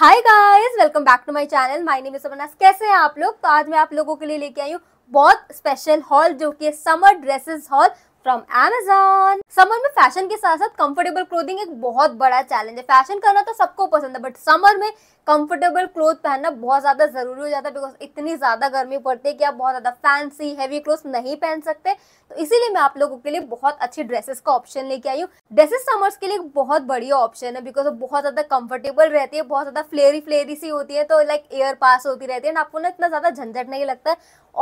hi guys welcome back to my channel my name is कैसे हैं आप लोग तो आज मैं आप लोगों के लिए लेके आई हूँ बहुत स्पेशल हॉल जो कि summer dresses haul from Amazon summer में फैशन के साथ साथ कंफर्टेबल क्लोथिंग एक बहुत बड़ा चैलेंज है फैशन करना तो सबको पसंद है बट समर में कंफर्टेबल क्लोथ पहनना बहुत ज़्यादा ज़रूरी हो जाता है बिकॉज इतनी ज़्यादा गर्मी पड़ती है कि आप बहुत ज़्यादा फैंसी हैवी क्लोथ नहीं पहन सकते तो इसीलिए मैं आप लोगों के लिए बहुत अच्छे ड्रेसेस का ऑप्शन लेके आई हूँ ड्रेसेस समर्स के लिए बहुत बढ़िया ऑप्शन है बिकॉज वो बहुत ज़्यादा कंफर्टेबल रहती है बहुत ज़्यादा फ्लेरी फ्लेरी सी होती है तो लाइक एयर पास होती रहती है आपको ना इतना ज़्यादा झंझट नहीं लगता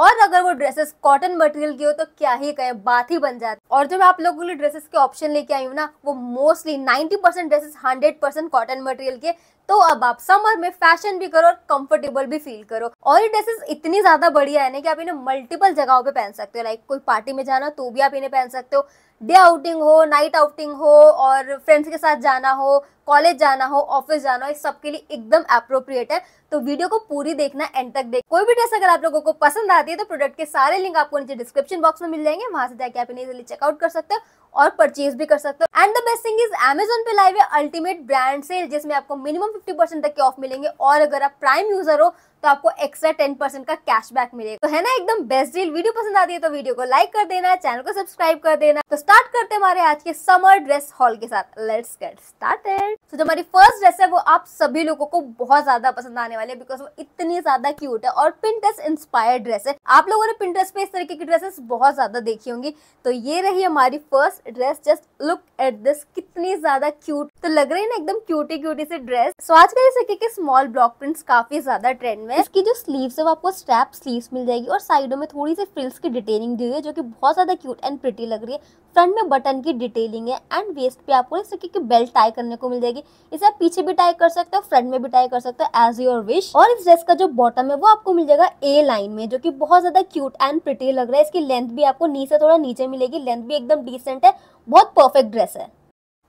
और अगर वो ड्रेसेस कॉटन मटेरियल की हो तो क्या ही कहें बात ही बन जाती और जो मैं आप लोगों के लिए ड्रेसेस के ऑप्शन लेके आई हूँ ना वो mostly ninety percent dresses hundred percent cotton material के तो अब आप समर में फैशन भी करो और कंफर्टेबल भी फील करो और ये ड्रेसेस इतनी ज्यादा बढ़िया है ना कि आप इन्हें मल्टीपल जगहों पे पहन सकते हो लाइक कोई पार्टी में जाना जाना तो भी आप इन्हें पहन सकते हो डे आउटिंग हो नाइट आउटिंग हो और फ्रेंड्स के साथ जाना हो कॉलेज जाना हो ऑफिस जाना हो इस सबके लिए एकदम अप्रोप्रिएट है तो वीडियो को पूरी देखना एंड तक देख कोई भी ड्रेस अगर आप लोगों को पसंद आती है तो प्रोडक्ट के सारे लिंक आपको नीचे डिस्क्रिप्शन बॉक्स में मिल जाएंगे वहां से जाके आप इन्हें इजिली चेकआउट कर सकते हो और परचेज भी कर सकते हो and the best thing is Amazon पे लाइव है अल्टीमेट ब्रांड सेल जिसमें आपको मिनिमम फिफ्टी परसेंट तक के ऑफ मिलेंगे और अगर आप प्राइम यूजर हो तो आपको एक्स्ट्रा टेन परसेंट का कैशबैक मिलेगा तो है ना एकदम बेस्ट डील वीडियो पसंद आती है तो वीडियो को लाइक कर देना चैनल को सब्सक्राइब कर देना तो स्टार्ट करते हैं हमारे आज के समर ड्रेस हॉल के साथ लेट्स गेट स्टार्टेड तो जो हमारी फर्स्ट ड्रेस है वो आप सभी लोगों को बहुत ज्यादा पसंद आने वाली है बिकॉज वो इतनी ज्यादा क्यूट है और पिंटेस इंस्पायर्ड ड्रेस है आप लोगों ने पिंटेस पे इस तरीके की ड्रेसेस बहुत ज्यादा देखी होंगी तो ये रही हमारी first dress just look at this कितनी ज्यादा क्यूट तो लग रही है ना एकदम क्यूटी क्यूटी से ड्रेस सो आज इस सके स्मॉल ब्लॉक प्रिंट्स काफी ज्यादा ट्रेंड में इसकी जो स्लीव्स है वो आपको स्ट्रैप स्लीव्स मिल जाएगी और साइडों में थोड़ी सी फ्रिल्स की डिटेलिंग दी हुई है जो कि बहुत ज़्यादा क्यूट एंड प्रिटी लग रही है फ्रंट में बटन की डिटेलिंग है एंड वेस्ट पे आपको इस तरीके की बेल्ट टाई करने को मिल जाएगी इसे आप पीछे भी टाई कर सकते हो फ्रंट में भी टाई कर सकते हो एज योर विश और इस ड्रेस का जो बॉटम है वो आपको मिल जाएगा ए लाइन में जो कि बहुत ज़्यादा क्यूट एंड प्रिटी लग रहा है इसकी लेंथ भी आपको नीचे थोड़ा नीचे मिलेगी लेंथ भी एकदम डिसेंट है बहुत परफेक्ट ड्रेस है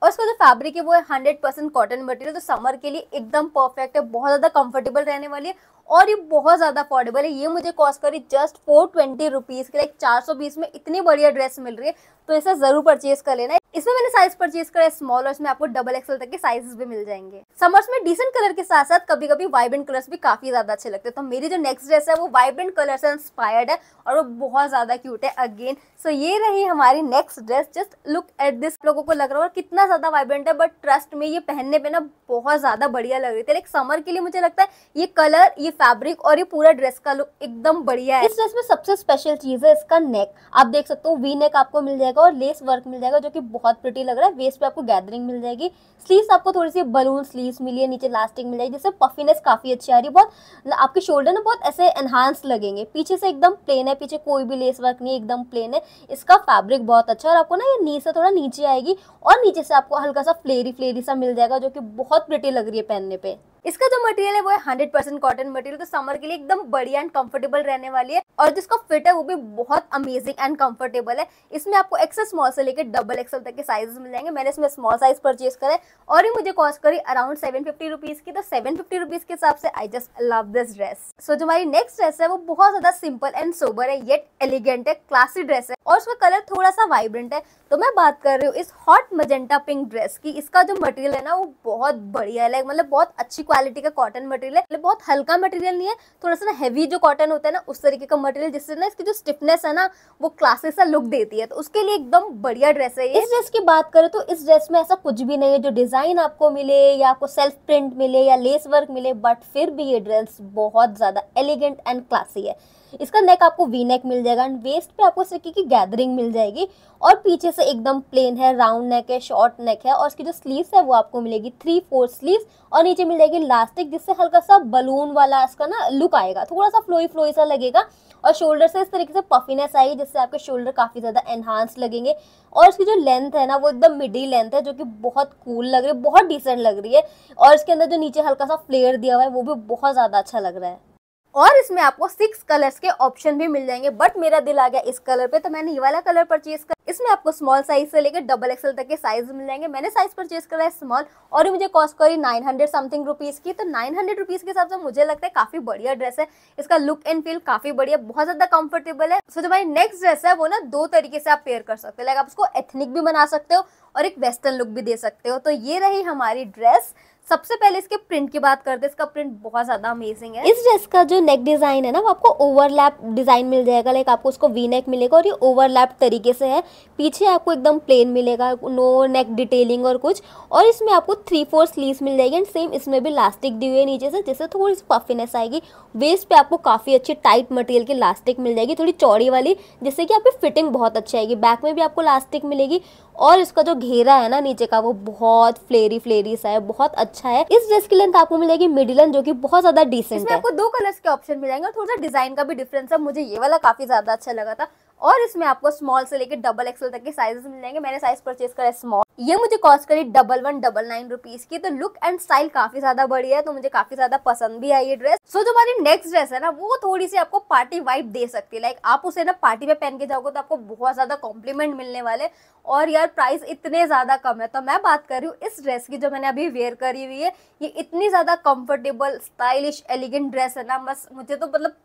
और इसका जो फैब्रिक है वो है हंड्रेड परसेंट कॉटन मटेरियल तो समर के लिए एकदम परफेक्ट है बहुत ज़्यादा कंफर्टेबल रहने वाली है और ये बहुत ज़्यादा अफोर्डेबल है ये मुझे कॉस्ट करी जस्ट फोर ट्वेंटी रुपीज़ के लाइक चार सौ बीस में इतनी बढ़िया ड्रेस मिल रही है तो इसे ज़रूर परचेज कर लेना इसमें मैंने साइज परचेज करा है स्मॉल और इसमें आपको डबल एक्सएल तक के साइजेस भी मिल जाएंगे समर्स में डिसेंट कलर के साथ साथ कभी कभी वाइब्रेंट कलर्स भी काफी ज्यादा अच्छे लगते हैं तो मेरी जो नेक्स्ट ड्रेस है वो वाइब्रेंट कलर से इंस्पायर्ड है और वो बहुत ज्यादा क्यूट है अगेन सो ये रही हमारी next dress just look at this लोगों को लग रहा है कितना ज्यादा वाइब्रेंट है बट ट्रस्ट में ये पहनने पे ना बहुत ज्यादा बढ़िया लग रही थी लाइक समर के लिए मुझे लगता है ये कलर ये फैब्रिक और ये पूरा ड्रेस का लुक एकदम बढ़िया है इस ड्रेस में सबसे स्पेशल चीज है इसका नेक आप देख सकते हो वी नेक आपको मिल जाएगा और लेस वर्क मिल जाएगा जो कि बहुत प्रिटी लग रहा है वेस्ट पे आपको गैदरिंग मिल जाएगी स्लीव आपको थोड़ी सी बलून स्लीव मिली है नीचे लास्टिंग मिल जाएगी जिससे पफीनेस काफी अच्छी आ रही है बहुत आपके शोल्डर ना बहुत ऐसे एनहांस लगेंगे पीछे से एकदम प्लेन है पीछे कोई भी लेस वर्क नहीं एकदम प्लेन है इसका फैब्रिक बहुत अच्छा और आपको ना ये नीचे से थोड़ा नीचे आएगी और नीचे से आपको हल्का सा फ्लेरी फ्लेरी सा मिल जाएगा जो कि बहुत प्रिटी लग रही है पहनने पे इसका जो मटेरियल है वो है हंड्रेड परसेंट कॉटन मटेरियल तो समर के लिए एकदम बढ़िया एंड कंफर्टेबल रहने वाली है और जिसका फिट है वो भी बहुत अमेजिंग एंड कंफर्टेबल है इसमें आपको एक्सल स्मॉल से लेकर डबल एक्सल तक के साइज मिल जाएंगे मैंने इसमें स्मॉल साइज परचेज करे और ये मुझे कॉस्ट करी अराउंड सेवन फिफ्टी रुपीज की तो सेवन फिफ्टी रुपीज के हिसाब से I just love this dress so जो हमारी नेक्स्ट ड्रेस है वो बहुत ज्यादा सिंपल एंड सोबर है येट एलिगेंट है क्लासी ड्रेस है और उसका कलर थोड़ा सा वाइब्रेंट है तो मैं बात कर रही हूँ इस हॉट मजेंटा पिंक ड्रेस की इसका जो मटेरियल है ना वो बहुत बढ़िया है मतलब बहुत अच्छी क्वालिटी क्वालिटी का कॉटन मटेरियल है मतलब बहुत हल्का मटेरियल नहीं है थोड़ा सा ना हैवी जो कॉटन होता है ना उस तरीके का मटेरियल जिससे ना इसकी जो स्टिफनेस है ना वो क्लासेस सा लुक देती है तो उसके लिए एकदम बढ़िया ड्रेस है इस ड्रेस की बात करें तो इस ड्रेस में ऐसा कुछ भी नहीं है जो डिजाइन आपको मिले या आपको सेल्फ प्रिंट मिले या लेस वर्क मिले बट फिर भी ये ड्रेस बहुत ज्यादा एलिगेंट एंड क्लासी है इसका नेक आपको वी नेक मिल जाएगा एंड वेस्ट पे आपको इस तरीके की गैदरिंग मिल जाएगी और पीछे से एकदम प्लेन है राउंड नेक है शॉर्ट नेक है और इसकी जो स्लीव्स है वो आपको मिलेगी थ्री फोर स्लीव्स और नीचे मिल जाएगी लास्टिक जिससे हल्का सा बलून वाला इसका ना लुक आएगा थोड़ा सा फ्लोई फ्लोई सा लगेगा और शोल्डर से इस तरीके से पफीनेस आएगी जिससे आपके शोल्डर काफ़ी ज़्यादा एनहांस लगेंगे और इसकी जो लेंथ है ना वो एकदम मिडिल लेंथ है जो कि बहुत कूल लग रही है बहुत डिसेंट लग रही है और इसके अंदर जो नीचे हल्का सा फ्लेयर दिया हुआ है वो भी बहुत ज़्यादा अच्छा लग रहा है और इसमें आपको सिक्स कलर्स के ऑप्शन भी मिल जाएंगे बट मेरा दिल आ गया इस कलर पे तो मैंने ये वाला कलर परचेज कर इसमें आपको स्मॉल साइज से लेकर डबल एक्सएल तक के साइज मिल जाएंगे मैंने साइज परचेज करा है स्मॉल और ये मुझे कॉस्ट करी नाइन हंड्रेड समथिंग रुपीज़ की तो नाइन हंड्रेड रुपीज़ के हिसाब से मुझे लगता है काफ़ी बढ़िया ड्रेस है इसका लुक एंड फील काफ़ी बढ़िया बहुत ज़्यादा कंफर्टेबल है सो जो हमारी नेक्स्ट ड्रेस है वो ना दो तरीके से आप पेयर कर सकते हो लाइक आप उसको एथनिक भी बना सकते हो और एक वेस्टर्न लुक भी दे सकते हो तो ये रही हमारी ड्रेस सबसे पहले इसके प्रिंट की बात करते हैं इसका प्रिंट बहुत ज्यादा अमेजिंग है इस ड्रेस का जो नेक डिजाइन है ना वो आपको ओवरलैप डिजाइन मिल जाएगा लाइक आपको उसको वी नेक मिलेगा और ये ओवरलैप तरीके से है पीछे आपको एकदम प्लेन मिलेगा नो नेक डिटेलिंग और कुछ और इसमें आपको थ्री फोर स्लीव मिल जाएगी एंड सेम इसमें भी लास्टिक दी हुई है नीचे से जिससे थोड़ी सी पफिनेस आएगी वेस्ट पे आपको काफ़ी अच्छी टाइट मटेरियल की लास्टिक मिल जाएगी थोड़ी चौड़ी वाली जिससे कि आपकी फिटिंग बहुत अच्छी आएगी बैक में भी आपको लास्टिक मिलेगी और इसका जो घेरा है ना नीचे का वो बहुत फ्लेरी फ्लेरी सा है बहुत अच्छा अच्छा है इस ड्रेस की लेंथ आपको मिलेगी मिडिलन जो की बहुत ज्यादा डिसेंट है आपको दो कलर के ऑप्शन मिल और थोड़ा सा डिजाइन का भी डिफरेंस है मुझे ये वाला काफी ज्यादा अच्छा लगा था और इसमें आपको स्मॉल से लेकर डबल एक्सल तक के साइजेस मिल जाएंगे मैंने साइज परचेज करा स्मॉल ये मुझे कॉस्ट करी double one double nine rupees की तो लुक एंड स्टाइल काफी ज्यादा बढ़िया है तो मुझे काफी ज्यादा पसंद भी आई ये ड्रेस सो जो हमारी नेक्स्ट ड्रेस है ना वो थोड़ी सी आपको पार्टी वाइप दे सकती है लाइक आप उसे ना पार्टी में पहन के जाओगे तो आपको बहुत ज्यादा कॉम्प्लीमेंट मिलने वाले और यार प्राइस इतने ज्यादा कम है तो मैं बात कर रही हूँ इस ड्रेस की जो मैंने अभी वेयर करी हुई है ये इतनी ज्यादा कंफर्टेबल स्टाइलिश एलिगेंट ड्रेस है ना बस मुझे तो मतलब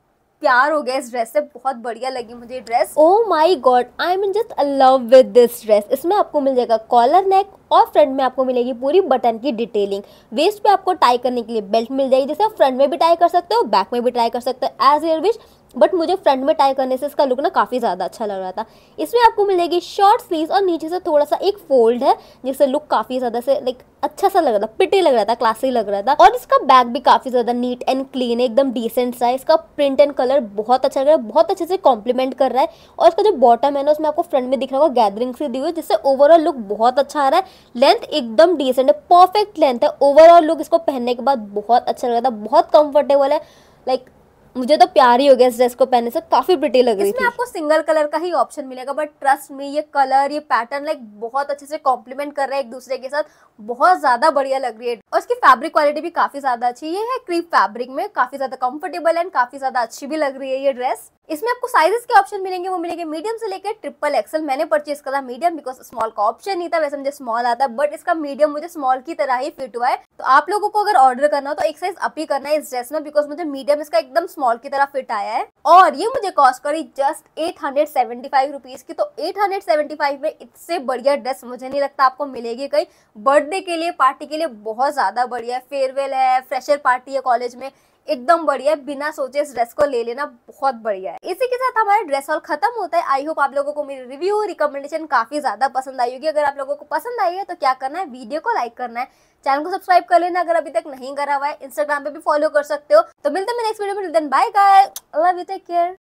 प्यार हो गया इस ड्रेस से बहुत बढ़िया लगी मुझे dress oh my God I mean just love with this dress इसमें आपको मिल जाएगा कॉलर नेक और फ्रंट में आपको मिलेगी पूरी बटन की डिटेलिंग वेस्ट पे आपको टाई करने के लिए बेल्ट मिल जाएगी जैसे आप फ्रंट में भी टाई कर सकते हो बैक में भी टाई कर सकते हो एज एयर विश बट मुझे फ्रंट में टाई करने से इसका लुक ना काफ़ी ज़्यादा अच्छा लग रहा था इसमें आपको मिलेगी शॉर्ट स्लीव और नीचे से थोड़ा सा एक फोल्ड है जिससे लुक काफ़ी ज़्यादा से लाइक अच्छा सा लग रहा था पिटी लग रहा था क्लासी लग रहा था और इसका बैग भी काफ़ी ज़्यादा नीट एंड क्लीन है एकदम डिसेंट सा इसका प्रिंट एंड कलर बहुत अच्छा लग रहा है बहुत अच्छे से कॉम्प्लीमेंट कर रहा है और इसका जो बॉटम है ना उसमें आपको फ्रंट में दिख रहा होगा गैदरिंग से दी हुई जिससे ओवरऑल लुक बहुत अच्छा आ रहा है लेंथ एकदम डिसेंट है परफेक्ट लेंथ है ओवरऑल लुक इसको पहनने के बाद बहुत अच्छा लग रहा था बहुत कंफर्टेबल है लाइक मुझे तो प्यार ही हो गया इस ड्रेस को पहनने से काफी प्रिटी लग रही इसमें आपको सिंगल कलर का ही ऑप्शन मिलेगा बट ट्रस्ट में ये कलर ये पैटर्न लाइक बहुत अच्छे से कॉम्प्लीमेंट कर रहा है एक दूसरे के साथ बहुत ज्यादा बढ़िया लग रही है और इसकी फैब्रिक क्वालिटी भी काफी ज्यादा अच्छी ये है क्रीप फैब्रिक में काफी ज्यादा कम्फर्टेबल एंड काफी ज्यादा अच्छी भी लग रही है ये ड्रेस इसमें आपको साइजेस के ऑप्शन मिलेंगे वो मिलेंगे मीडियम से लेकर ट्रिपल एक्सल मैंने परचेज करा मीडियम बिकॉज स्मॉल का ऑप्शन नहीं था वैसे मुझे स्मॉल आता बट इसका मीडियम मुझे स्मॉल की तरह ही फिट हुआ है तो आप लोगों को अगर ऑर्डर करना हो तो एक साइज अप ही करना है इस ड्रेस में बिकॉज मुझे मीडियम इसका एकदम स्मॉल स्मॉल की तरह फिट आया है और ये मुझे कॉस्ट करी just eight hundred seventy five rupees की तो एट हंड्रेड सेवेंटी फाइव में इससे बढ़िया ड्रेस मुझे नहीं लगता आपको मिलेगी कहीं बर्थडे के लिए पार्टी के लिए बहुत ज़्यादा बढ़िया है फेयरवेल है फ्रेशर पार्टी है कॉलेज में एकदम बढ़िया है बिना सोचे इस ड्रेस को ले लेना बहुत बढ़िया है इसी के साथ हमारे ड्रेस हॉल खत्म होता है आई होप आप लोगों को मेरी रिव्यू रिकमेंडेशन काफी ज्यादा पसंद आई होगी अगर आप लोगों को पसंद आई है तो क्या करना है वीडियो को लाइक करना है चैनल को सब्सक्राइब कर लेना अगर अभी तक नहीं करा हुआ है इंस्टाग्राम पे भी फॉलो कर सकते हो तो मिलते हैं नेक्स्ट वीडियो में bye bye love you take care